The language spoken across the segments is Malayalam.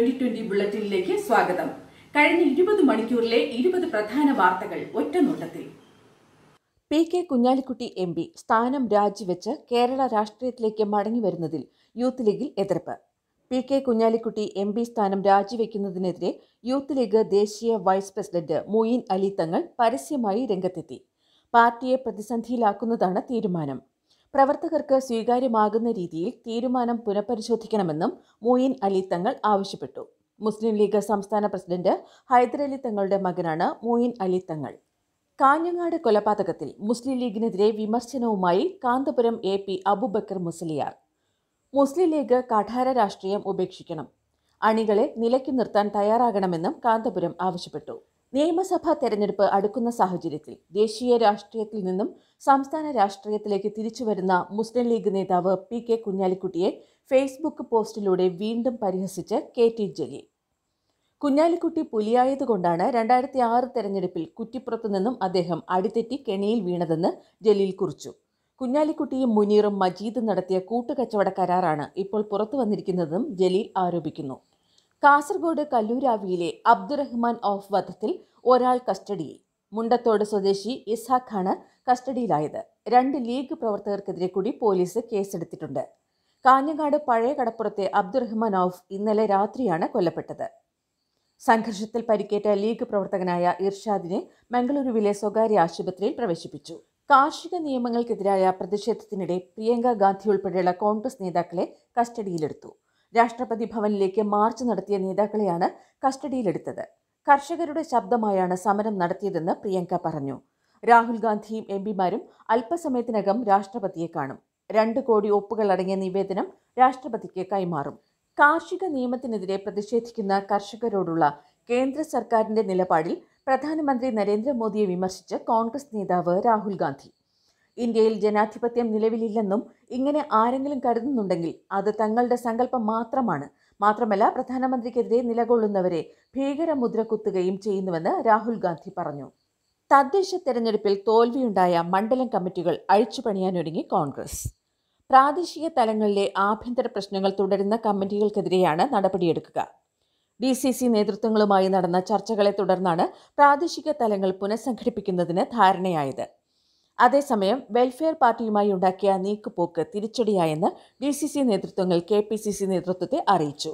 ട്വന്റി ട്വന്റി ബുള്ളറ്റിനിലേക്ക് സ്വാഗതം കഴിഞ്ഞ ഇരുപത് മണിക്കൂറിലെ ഇരുപത് പ്രധാന വാർത്തകൾ ഒറ്റനോട്ടത്തിൽ P K Kunhalikutty M P സ്ഥാനം രാജിവെച്ച് കേരള രാഷ്ട്രീയത്തിലേക്ക് മടങ്ങി വരുന്നതിൽ യൂത്ത് ലീഗിൽ എതിർപ്പ് P K Kunhalikutty M P സ്ഥാനം രാജിവെക്കുന്നതിനെതിരെ യൂത്ത് ലീഗ് ദേശീയ വൈസ് പ്രസിഡന്റ് മൊയ്ൻ അലി തങ്ങൾ പരസ്യമായി രംഗത്തെത്തി പാർട്ടിയെ പ്രതിസന്ധിയിലാക്കുന്നതാണ് തീരുമാനം പ്രവർത്തകർക്ക് സ്വീകാര്യമാകുന്ന രീതിയിൽ തീരുമാനം പുനഃപരിശോധിക്കണമെന്നും മുയിൻ അലി തങ്ങൾ ആവശ്യപ്പെട്ടു മുസ്ലിം ലീഗ് സംസ്ഥാന പ്രസിഡന്റ് ഹൈദരലി തങ്ങളുടെ മകനാണ് മുയിൻ അലി തങ്ങൾ കാഞ്ഞങ്ങാട് കൊലപാതകത്തിൽ മുസ്ലിം ലീഗിനെതിരെ വിമർശനവുമായി Kanthapuram A P Abubakar Musliyar Muslim league കഠാര രാഷ്ട്രീയം ഉപേക്ഷിക്കണം അണികളെ നിലയ്ക്കു നിർത്താൻ തയ്യാറാകണമെന്നും കാന്തപുരം ആവശ്യപ്പെട്ടു നിയമസഭാ തെരഞ്ഞെടുപ്പ് അടുക്കുന്ന സാഹചര്യത്തിൽ ദേശീയ രാഷ്ട്രീയത്തിൽ നിന്നും സംസ്ഥാന രാഷ്ട്രീയത്തിലേക്ക് തിരിച്ചുവരുന്ന മുസ്ലിം ലീഗ് നേതാവ് പി കെ കുഞ്ഞാലിക്കുട്ടിയെ ഫേസ്ബുക്ക് പോസ്റ്റിലൂടെ വീണ്ടും പരിഹസിച്ച് കെ ടി ജലീൽ കുഞ്ഞാലിക്കുട്ടി പുലിയായതുകൊണ്ടാണ് രണ്ടായിരത്തി ആറ് തെരഞ്ഞെടുപ്പിൽ കുറ്റിപ്പുറത്തു നിന്നും അദ്ദേഹം അടിതെറ്റി കെണിയിൽ വീണതെന്ന് ജലീൽ കുറിച്ചു കുഞ്ഞാലിക്കുട്ടിയും മുനീറും മജീദും നടത്തിയ കൂട്ടുകച്ചവട കരാറാണ് ഇപ്പോൾ പുറത്തു വന്നിരിക്കുന്നതെന്നും ജലീൽ ആരോപിക്കുന്നു കാസർഗോഡ് കല്ലൂരാവിയിലെ അബ്ദുറഹ്മാൻ ഓഫ് വധത്തിൽ ഒരാൾ കസ്റ്റഡിയിൽ മുണ്ടത്തോട് സ്വദേശി ഇസ്ഹാഖാണ് കസ്റ്റഡിയിലായത് രണ്ട് ലീഗ് പ്രവർത്തകർക്കെതിരെ കൂടി പോലീസ് കേസെടുത്തിട്ടുണ്ട് കാഞ്ഞങ്ങാട് പഴയ കടപ്പുറത്തെ അബ്ദുറഹ്മാൻ ഔഫ് ഇന്നലെ രാത്രിയാണ് കൊല്ലപ്പെട്ടത് സംഘർഷത്തിൽ പരിക്കേറ്റ ലീഗ് പ്രവർത്തകനായ ഇർഷാദിനെ മംഗളൂരുവിലെ സ്വകാര്യ ആശുപത്രിയിൽ പ്രവേശിപ്പിച്ചു കാർഷിക നിയമങ്ങൾക്കെതിരായ പ്രതിഷേധത്തിനിടെ പ്രിയങ്ക ഗാന്ധി ഉൾപ്പെടെയുള്ള കോൺഗ്രസ് നേതാക്കളെ കസ്റ്റഡിയിലെടുത്തു രാഷ്ട്രപതി ഭവനിലേക്ക് മാർച്ച് നടത്തിയ നേതാക്കളെയാണ് കസ്റ്റഡിയിലെടുത്തത് കർഷകരുടെ ശബ്ദമായാണ് സമരം നടത്തിയതെന്ന് പ്രിയങ്ക പറഞ്ഞു രാഹുൽ ഗാന്ധിയും എം പിമാരും അല്പസമയത്തിനകം രാഷ്ട്രപതിയെ കാണും രണ്ട് കോടി ഒപ്പുകൾ അടങ്ങിയ നിവേദനം രാഷ്ട്രപതിക്ക് കൈമാറും കാർഷിക നിയമത്തിനെതിരെ പ്രതിഷേധിക്കുന്ന കർഷകരോടുള്ള കേന്ദ്ര സർക്കാരിന്റെ നിലപാടിൽ പ്രധാനമന്ത്രി നരേന്ദ്രമോദിയെ വിമർശിച്ച് കോൺഗ്രസ് നേതാവ് രാഹുൽ ഗാന്ധി ഇന്ത്യയിൽ ജനാധിപത്യം നിലവിലില്ലെന്നും ഇങ്ങനെ ആരെങ്കിലും കരുതുന്നുണ്ടെങ്കിൽ അത് തങ്ങളുടെ സങ്കല്പം മാത്രമാണ് മാത്രമല്ല പ്രധാനമന്ത്രിക്കെതിരെ നിലകൊള്ളുന്നവരെ ഭീകരമുദ്ര കുത്തുകയും ചെയ്യുന്നുവെന്ന് രാഹുൽ ഗാന്ധി പറഞ്ഞു തദ്ദേശ തെരഞ്ഞെടുപ്പിൽ തോൽവിയുണ്ടായ മണ്ഡലം കമ്മിറ്റികൾ അഴിച്ചുപണിയാനൊരുങ്ങി കോൺഗ്രസ് പ്രാദേശിക തലങ്ങളിലെ ആഭ്യന്തര പ്രശ്നങ്ങൾ തുടരുന്ന കമ്മിറ്റികൾക്കെതിരെയാണ് നടപടിയെടുക്കുക ഡി സി സി നേതൃത്വങ്ങളുമായി നടന്ന ചർച്ചകളെ തുടർന്നാണ് പ്രാദേശിക തലങ്ങൾ പുനഃസംഘടിപ്പിക്കുന്നതിന് ധാരണയായത് അതേസമയം വെൽഫെയർ പാർട്ടിയുമായി ഉണ്ടാക്കിയ നീക്കുപോക്ക് തിരിച്ചടിയായെന്ന് ഡി സി സി നേതൃത്വങ്ങൾ കെ പി സി സി നേതൃത്വത്തെ അറിയിച്ചു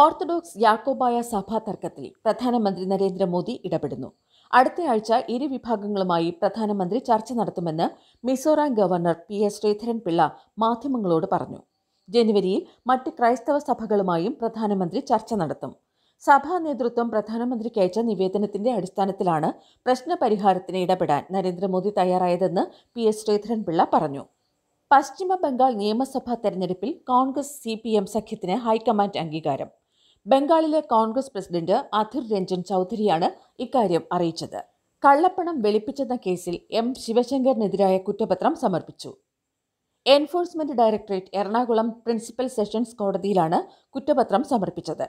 ഓർത്തഡോക്സ് യാക്കോബായ സഭാ തർക്കത്തിൽ പ്രധാനമന്ത്രി നരേന്ദ്രമോദി ഇടപെടുന്നു അടുത്തയാഴ്ച ഇരു വിഭാഗങ്ങളുമായി പ്രധാനമന്ത്രി ചർച്ച നടത്തുമെന്ന് Mizoram governor P S Sreedharan Pillai മാധ്യമങ്ങളോട് പറഞ്ഞു ജനുവരിയിൽ മറ്റ് ക്രൈസ്തവ സഭകളുമായും പ്രധാനമന്ത്രി ചർച്ച നടത്തും സഭാ നേതൃത്വം പ്രധാനമന്ത്രിക്ക് അയച്ച നിവേദനത്തിന്റെ അടിസ്ഥാനത്തിലാണ് പ്രശ്നപരിഹാരത്തിന് ഇടപെടാൻ നരേന്ദ്രമോദി തയ്യാറായതെന്ന് പി എസ് ശ്രീധരൻപിള്ള പറഞ്ഞു പശ്ചിമ ബംഗാൾ നിയമസഭാ തെരഞ്ഞെടുപ്പിൽ കോൺഗ്രസ് സി പി എം സഖ്യത്തിന് ഹൈക്കമാൻഡ് അംഗീകാരം ബംഗാളിലെ കോൺഗ്രസ് പ്രസിഡന്റ് അധിർ രഞ്ജൻ ചൗധരിയാണ് ഇക്കാര്യം അറിയിച്ചത് കള്ളപ്പണം വെളിപ്പിച്ചെന്ന കേസിൽ എം ശിവശങ്കറിനെതിരായ കുറ്റപത്രം സമർപ്പിച്ചു enforcement directorate Ernakulam principal sessions കോടതിയിലാണ് കുറ്റപത്രം സമർപ്പിച്ചത്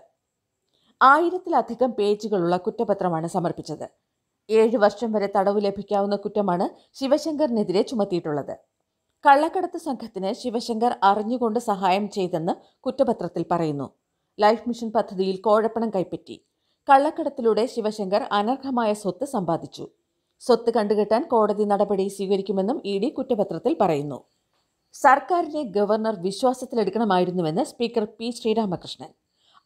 ആയിരത്തിലധികം പേജുകളുള്ള കുറ്റപത്രമാണ് സമർപ്പിച്ചത് ഏഴ് വർഷം വരെ തടവ് ലഭിക്കാവുന്ന കുറ്റമാണ് ശിവശങ്കറിനെതിരെ ചുമത്തിയിട്ടുള്ളത് കള്ളക്കടത്ത് സംഘത്തിന് ശിവശങ്കർ അറിഞ്ഞുകൊണ്ട് സഹായം ചെയ്തെന്ന് കുറ്റപത്രത്തിൽ പറയുന്നു ലൈഫ് മിഷൻ പദ്ധതിയിൽ കോഴപ്പണം കൈപ്പറ്റി കള്ളക്കടത്തിലൂടെ ശിവശങ്കർ അനർഹമായ സ്വത്ത് സമ്പാദിച്ചു സ്വത്ത് കണ്ടുകെട്ടാൻ കോടതി നടപടി സ്വീകരിക്കുമെന്നും ഇ ഡി കുറ്റപത്രത്തിൽ പറയുന്നു സർക്കാരിനെ ഗവർണർ വിശ്വാസത്തിലെടുക്കണമായിരുന്നുവെന്ന് സ്പീക്കർ പി ശ്രീരാമകൃഷ്ണൻ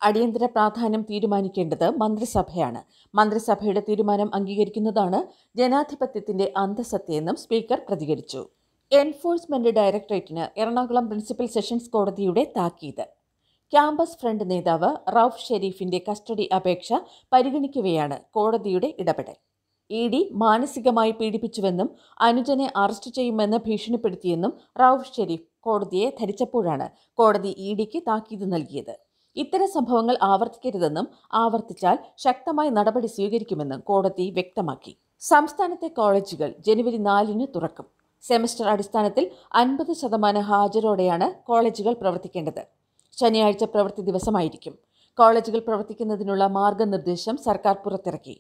അടിയന്തര പ്രാധാന്യം തീരുമാനിക്കേണ്ടത് മന്ത്രിസഭയാണ് മന്ത്രിസഭയുടെ തീരുമാനം അംഗീകരിക്കുന്നതാണ് ജനാധിപത്യത്തിന്റെ അന്തസത്തയെന്നും സ്പീക്കർ പ്രതികരിച്ചു എൻഫോഴ്സ്മെന്റ് ഡയറക്ടറേറ്റിന് എറണാകുളം പ്രിൻസിപ്പൽ സെഷൻസ് കോടതിയുടെ താക്കീത് ക്യാമ്പസ് ഫ്രണ്ട് നേതാവ് റൌഫ് ഷെരീഫിന്റെ കസ്റ്റഡി അപേക്ഷ പരിഗണിക്കവെയാണ് കോടതിയുടെ ഇടപെടൽ ഇ ഡി മാനസികമായി പീഡിപ്പിച്ചുവെന്നും അനുജനെ അറസ്റ്റ് ചെയ്യുമെന്ന് ഭീഷണിപ്പെടുത്തിയെന്നും റൌഫ് ഷെരീഫ് കോടതിയെ ധരിച്ചപ്പോഴാണ് കോടതി ഇ ഡിക്ക് താക്കീത് നൽകിയത് ഇത്തരം സംഭവങ്ങൾ ആവർത്തിക്കരുതെന്നും ആവർത്തിച്ചാൽ ശക്തമായ നടപടി സ്വീകരിക്കുമെന്നും കോടതി വ്യക്തമാക്കി സംസ്ഥാനത്തെ കോളേജുകൾ ജനുവരി നാലിന് തുറക്കും സെമസ്റ്റർ അടിസ്ഥാനത്തിൽ അൻപത് ശതമാനം ഹാജരോടെയാണ് കോളേജുകൾ പ്രവർത്തിക്കേണ്ടത് ശനിയാഴ്ച പ്രവൃത്തി ദിവസമായിരിക്കും കോളേജുകൾ പ്രവർത്തിക്കുന്നതിനുള്ള മാർഗനിർദ്ദേശം സർക്കാർ പുറത്തിറക്കി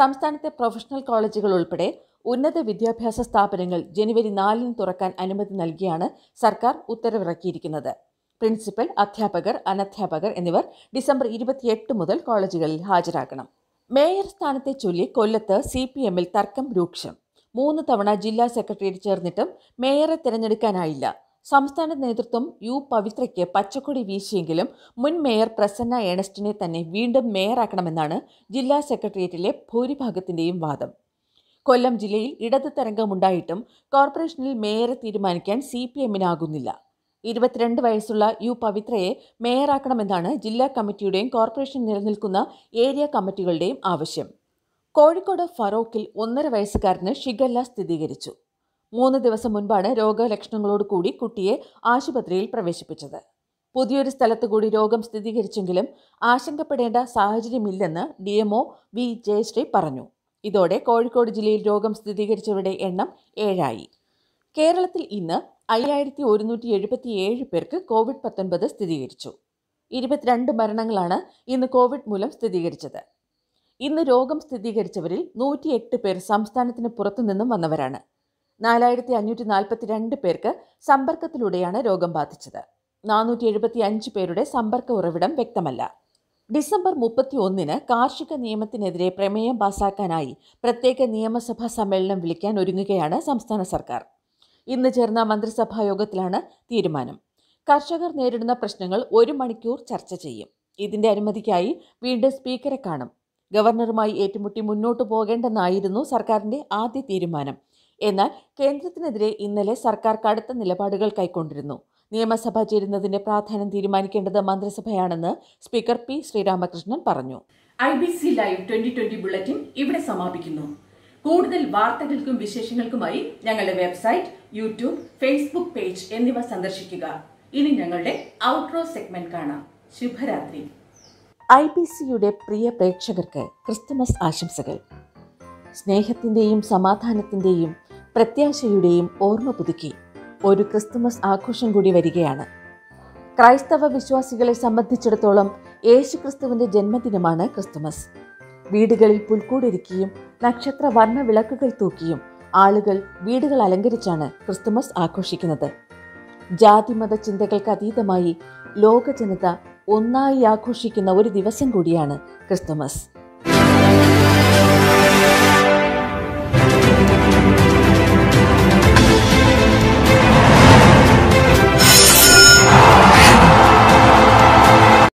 സംസ്ഥാനത്തെ പ്രൊഫഷണൽ കോളേജുകൾ ഉൾപ്പെടെ ഉന്നത വിദ്യാഭ്യാസ സ്ഥാപനങ്ങൾ ജനുവരി നാലിന് തുറക്കാൻ അനുമതി നൽകിയാണ് സർക്കാർ ഉത്തരവിറക്കിയിരിക്കുന്നത് പ്രിൻസിപ്പൽ അധ്യാപകർ അനധ്യാപകർ എന്നിവർ ഡിസംബർ ഇരുപത്തിയെട്ട് മുതൽ കോളേജുകളിൽ ഹാജരാകണം മേയർ സ്ഥാനത്തെ ചൊല്ലി കൊല്ലത്ത് സി പി എമ്മിൽ തർക്കം രൂക്ഷം മൂന്ന് തവണ ജില്ലാ സെക്രട്ടറി ചേർന്നിട്ടും മേയറെ തിരഞ്ഞെടുക്കാനായില്ല സംസ്ഥാന നേതൃത്വം യു പവിത്രയ്ക്ക് പച്ചക്കൊടി വീശിയെങ്കിലും മുൻ മേയർ പ്രസന്ന ഏണസ്റ്റിനെ തന്നെ വീണ്ടും മേയറാക്കണമെന്നാണ് ജില്ലാ സെക്രട്ടേറിയറ്റിലെ ഭൂരിഭാഗത്തിൻ്റെയും വാദം കൊല്ലം ജില്ലയിൽ ഇടത് തരംഗമുണ്ടായിട്ടും കോർപ്പറേഷനിൽ മേയറെ തീരുമാനിക്കാൻ സി പി എമ്മിനാകുന്നില്ല ഇരുപത്തിരണ്ട് വയസ്സുള്ള യു പവിത്രയെ മേയറാക്കണമെന്നാണ് ജില്ലാ കമ്മിറ്റിയുടെയും കോർപ്പറേഷൻ നിലനിൽക്കുന്ന ഏരിയ കമ്മിറ്റികളുടെയും ആവശ്യം കോഴിക്കോട് ഫറോക്കിൽ ഒന്നര വയസ്സുകാരന് ഷിഗല്ല സ്ഥിരീകരിച്ചു മൂന്ന് ദിവസം മുൻപാണ് രോഗലക്ഷണങ്ങളോടുകൂടി കുട്ടിയെ ആശുപത്രിയിൽ പ്രവേശിപ്പിച്ചത് പുതിയൊരു സ്ഥലത്തു കൂടി രോഗം സ്ഥിരീകരിച്ചെങ്കിലും ആശങ്കപ്പെടേണ്ട സാഹചര്യമില്ലെന്ന് ഡി ഒ വി ജയശ്രീ പറഞ്ഞു ഇതോടെ കോഴിക്കോട് ജില്ലയിൽ രോഗം സ്ഥിരീകരിച്ചവരുടെ എണ്ണം ഏഴായി കേരളത്തിൽ ഇന്ന് അയ്യായിരത്തി ഒരുന്നൂറ്റി എഴുപത്തി ഏഴ് പേർക്ക് കോവിഡ് പത്തൊൻപത് സ്ഥിരീകരിച്ചു ഇരുപത്തിരണ്ട് മരണങ്ങളാണ് ഇന്ന് കോവിഡ് മൂലം സ്ഥിരീകരിച്ചത് ഇന്ന് രോഗം സ്ഥിരീകരിച്ചവരിൽ എട്ട് പേർ സംസ്ഥാനത്തിന് പുറത്തുനിന്നും വന്നവരാണ് നാലായിരത്തി അഞ്ഞൂറ്റി നാൽപ്പത്തിരണ്ട് പേർക്ക് സമ്പർക്കത്തിലൂടെയാണ് രോഗം ബാധിച്ചത് നാനൂറ്റി എഴുപത്തി അഞ്ച് പേരുടെ സമ്പർക്ക ഉറവിടം വ്യക്തമല്ല ഡിസംബർ മുപ്പത്തി ഒന്നിന് കാർഷിക നിയമത്തിനെതിരെ പ്രമേയം പാസാക്കാനായി പ്രത്യേക നിയമസഭാ സമ്മേളനം വിളിക്കാൻ ഒരുങ്ങുകയാണ് സംസ്ഥാന സർക്കാർ ഇന്ന് ചേർന്ന മന്ത്രിസഭാ യോഗത്തിലാണ് തീരുമാനം കർഷകർ നേരിടുന്ന പ്രശ്നങ്ങൾ ഒരു മണിക്കൂർ ചർച്ച ചെയ്യും ഇതിന്റെ അനുമതിക്കായി വീണ്ടും സ്പീക്കറെ കാണും ഗവർണറുമായി ഏറ്റുമുട്ടി മുന്നോട്ടു പോകേണ്ടെന്നായിരുന്നു സർക്കാരിന്റെ ആദ്യ തീരുമാനം എന്നാൽ കേന്ദ്രത്തിനെതിരെ ഇന്നലെ സർക്കാർ കടുത്ത നിലപാടുകൾ കൈക്കൊണ്ടിരുന്നു നിയമസഭ ചേരുന്നതിന്റെ പ്രാധാന്യം തീരുമാനിക്കേണ്ടത് മന്ത്രിസഭയാണെന്ന് സ്പീക്കർ പി ശ്രീരാമകൃഷ്ണൻ പറഞ്ഞു I B C live twenty twenty bulletin ഇവിടെ സമാപിക്കുന്നു കൂടുതൽ വാർത്തകൾക്കും വിശേഷങ്ങൾക്കുമായി ഞങ്ങളുടെ വെബ്സൈറ്റ് യൂട്യൂബ് ഫേസ്ബുക്ക് പേജ് എന്നിവ സന്ദർശിക്കുക ഇനി ഞങ്ങളുടെ ഔട്ട്റോ സെഗ്മെന്റ് കാണാം ശുഭരാത്രി ഐ ബി സിയുടെ പ്രിയ പ്രേക്ഷകർക്ക് ക്രിസ്തുമസ് ആശംസകൾ സ്നേഹത്തിൻ്റെയും സമാധാനത്തിൻ്റെയും പ്രത്യാശയുടെയും ഓർമ്മ പുതുക്കി ഒരു ക്രിസ്തുമസ് ആഘോഷം കൂടി വരികയാണ് ക്രൈസ്തവ വിശ്വാസികളെ സംബന്ധിച്ചിടത്തോളം യേശുക്രിസ്തുവിൻ്റെ ജന്മദിനമാണ് ക്രിസ്തുമസ് വീടുകളിൽ പുൽക്കൂടൊരുക്കിയും നക്ഷത്ര വർണ്ണ വിളക്കുകൾ തൂക്കിയും ആളുകൾ വീടുകൾ അലങ്കരിച്ചാണ് ക്രിസ്തുമസ് ആഘോഷിക്കുന്നത് ജാതിമത ചിന്തകൾക്ക് അതീതമായി ലോക ജനത ഒന്നായി ആഘോഷിക്കുന്ന ഒരു ദിവസം കൂടിയാണ് ക്രിസ്തുമസ്